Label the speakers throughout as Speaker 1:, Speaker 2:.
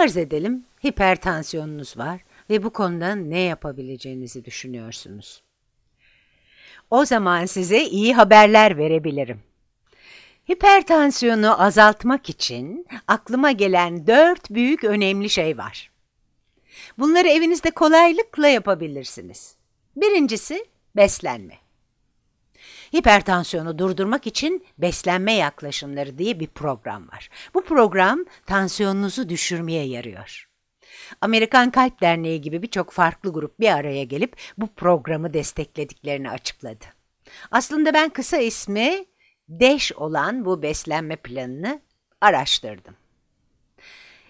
Speaker 1: Farz edelim hipertansiyonunuz var ve bu konuda ne yapabileceğinizi düşünüyorsunuz. O zaman size iyi haberler verebilirim. Hipertansiyonu azaltmak için aklıma gelen dört büyük önemli şey var. Bunları evinizde kolaylıkla yapabilirsiniz. Birincisi beslenme. Hipertansiyonu durdurmak için beslenme yaklaşımları diye bir program var. Bu program tansiyonunuzu düşürmeye yarıyor. Amerikan Kalp Derneği gibi birçok farklı grup bir araya gelip bu programı desteklediklerini açıkladı. Aslında ben kısa ismi DEŞ olan bu beslenme planını araştırdım.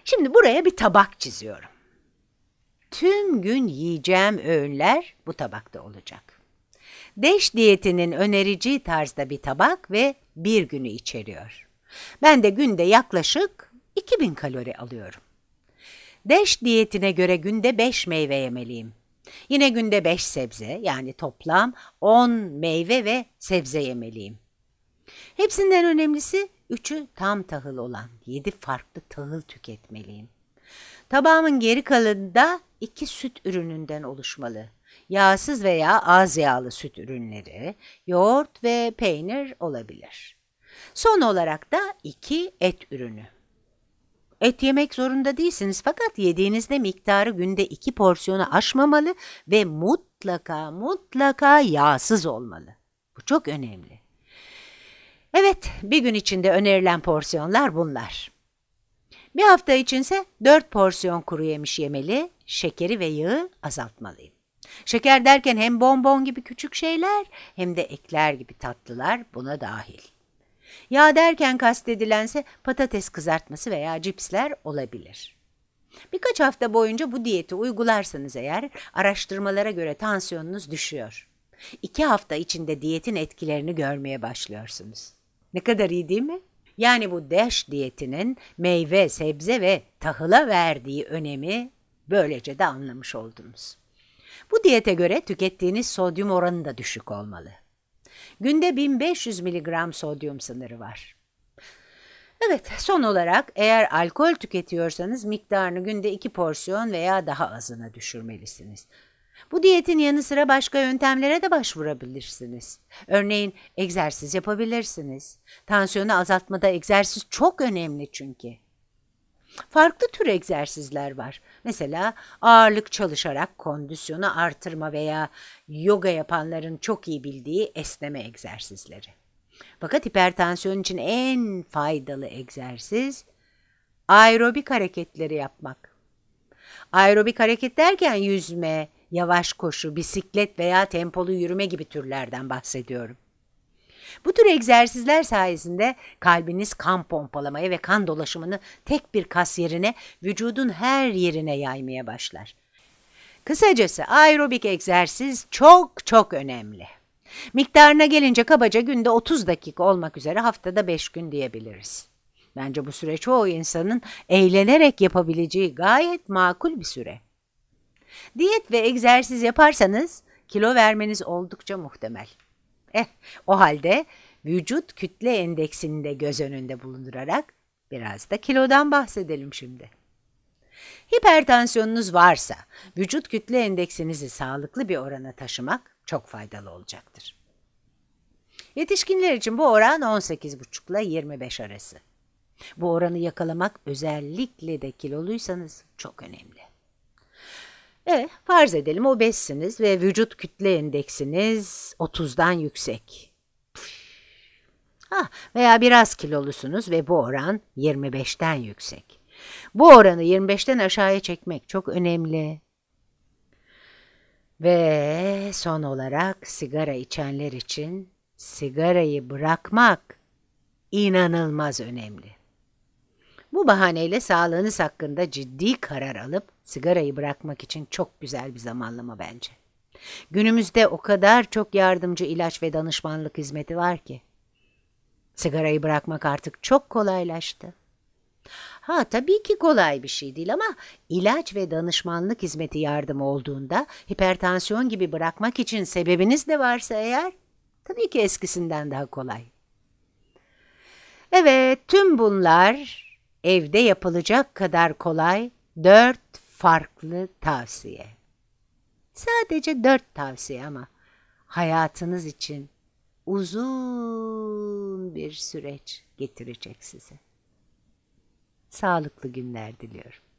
Speaker 1: Şimdi buraya bir tabak çiziyorum. Tüm gün yiyeceğim öğünler bu tabakta olacak. Deş diyetinin önerici tarzda bir tabak ve bir günü içeriyor. Ben de günde yaklaşık 2000 kalori alıyorum. Deş diyetine göre günde 5 meyve yemeliyim. Yine günde 5 sebze yani toplam 10 meyve ve sebze yemeliyim. Hepsinden önemlisi üçü tam tahıl olan 7 farklı tahıl tüketmeliyim. Tabağımın geri kalanı da iki süt ürününden oluşmalı. Yağsız veya az yağlı süt ürünleri, yoğurt ve peynir olabilir. Son olarak da iki et ürünü. Et yemek zorunda değilsiniz fakat yediğinizde miktarı günde iki porsiyonu aşmamalı ve mutlaka mutlaka yağsız olmalı. Bu çok önemli. Evet, bir gün içinde önerilen porsiyonlar bunlar. Bir hafta içinse 4 porsiyon kuru yemiş yemeli, şekeri ve yağı azaltmalıyım. Şeker derken hem bonbon gibi küçük şeyler hem de ekler gibi tatlılar buna dahil. Yağ derken kastedilense patates kızartması veya cipsler olabilir. Birkaç hafta boyunca bu diyeti uygularsanız eğer araştırmalara göre tansiyonunuz düşüyor. İki hafta içinde diyetin etkilerini görmeye başlıyorsunuz. Ne kadar iyi değil mi? Yani bu DASH diyetinin meyve, sebze ve tahıla verdiği önemi böylece de anlamış oldunuz. Bu diyete göre tükettiğiniz sodyum oranı da düşük olmalı. Günde 1500 mg sodyum sınırı var. Evet, son olarak eğer alkol tüketiyorsanız miktarını günde 2 porsiyon veya daha azına düşürmelisiniz. Bu diyetin yanı sıra başka yöntemlere de başvurabilirsiniz. Örneğin egzersiz yapabilirsiniz. Tansiyonu azaltmada egzersiz çok önemli çünkü. Farklı tür egzersizler var. Mesela ağırlık çalışarak kondisyonu artırma veya yoga yapanların çok iyi bildiği esneme egzersizleri. Fakat hipertansiyon için en faydalı egzersiz aerobik hareketleri yapmak. Aerobik hareket derken yüzme, yavaş koşu, bisiklet veya tempolu yürüme gibi türlerden bahsediyorum. Bu tür egzersizler sayesinde kalbiniz kan pompalamaya ve kan dolaşımını tek bir kas yerine vücudun her yerine yaymaya başlar. Kısacası aerobik egzersiz çok çok önemli. Miktarına gelince kabaca günde 30 dakika olmak üzere haftada 5 gün diyebiliriz. Bence bu süre çoğu insanın eğlenerek yapabileceği gayet makul bir süre. Diyet ve egzersiz yaparsanız kilo vermeniz oldukça muhtemel. Eh, o halde vücut kütle endeksini de göz önünde bulundurarak biraz da kilodan bahsedelim şimdi. Hipertansiyonunuz varsa vücut kütle endeksinizi sağlıklı bir orana taşımak çok faydalı olacaktır. Yetişkinler için bu oran 18,5 ile 25 arası. Bu oranı yakalamak özellikle de kiloluysanız çok önemli. E, farz edelim obezsiniz ve vücut kütle endeksiniz 30'dan yüksek. Ha, veya biraz kilolusunuz ve bu oran 25'ten yüksek. Bu oranı 25'ten aşağıya çekmek çok önemli. Ve son olarak sigara içenler için sigarayı bırakmak inanılmaz önemli. Bu bahaneyle sağlığınız hakkında ciddi karar alıp sigarayı bırakmak için çok güzel bir zamanlama bence. Günümüzde o kadar çok yardımcı ilaç ve danışmanlık hizmeti var ki. Sigarayı bırakmak artık çok kolaylaştı. Ha tabii ki kolay bir şey değil ama ilaç ve danışmanlık hizmeti yardım olduğunda hipertansiyon gibi bırakmak için sebebiniz de varsa eğer tabii ki eskisinden daha kolay. Evet tüm bunlar evde yapılacak kadar kolay dört farklı tavsiye. Sadece dört tavsiye ama hayatınız için uzun bir süreç getirecek size. Sağlıklı günler diliyorum.